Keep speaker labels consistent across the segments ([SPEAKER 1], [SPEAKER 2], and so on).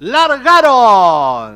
[SPEAKER 1] largaron.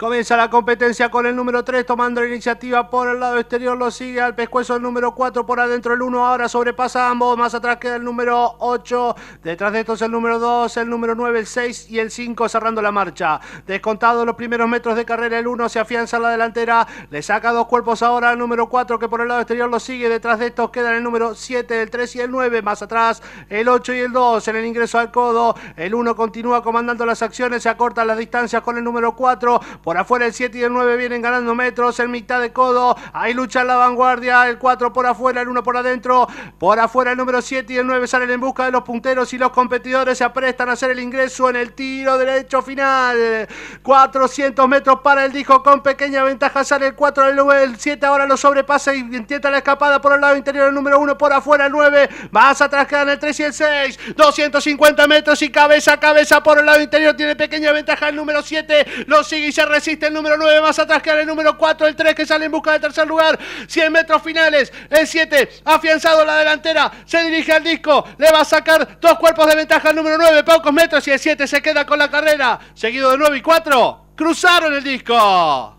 [SPEAKER 1] Comienza la competencia con el número 3 tomando la iniciativa por el lado exterior, lo sigue al pescuezo el número 4 por adentro el 1, ahora sobrepasa a ambos, más atrás queda el número 8, detrás de estos el número 2, el número 9, el 6 y el 5 cerrando la marcha. Descontado los primeros metros de carrera el 1 se afianza a la delantera, le saca dos cuerpos ahora al número 4 que por el lado exterior lo sigue, detrás de estos quedan el número 7, el 3 y el 9, más atrás el 8 y el 2 en el ingreso al codo, el 1 continúa comandando las acciones, se acortan las distancias con el número 4, por afuera el 7 y el 9 vienen ganando metros en mitad de codo. Ahí lucha la vanguardia. El 4 por afuera, el 1 por adentro. Por afuera el número 7 y el 9 salen en busca de los punteros y los competidores se aprestan a hacer el ingreso en el tiro derecho final. 400 metros para el dijo con pequeña ventaja sale el 4 del 9, el 7 ahora lo sobrepasa y intenta la escapada por el lado interior el número 1 por afuera el 9. Más atrás quedan el 3 y el 6. 250 metros y cabeza a cabeza por el lado interior tiene pequeña ventaja el número 7. Lo sigue y se Existe el número 9, más atrás queda el número 4, el 3 que sale en busca del tercer lugar. 100 metros finales, el 7 afianzado la delantera, se dirige al disco, le va a sacar dos cuerpos de ventaja al número 9, pocos metros y el 7 se queda con la carrera. Seguido de 9 y 4, cruzaron el disco.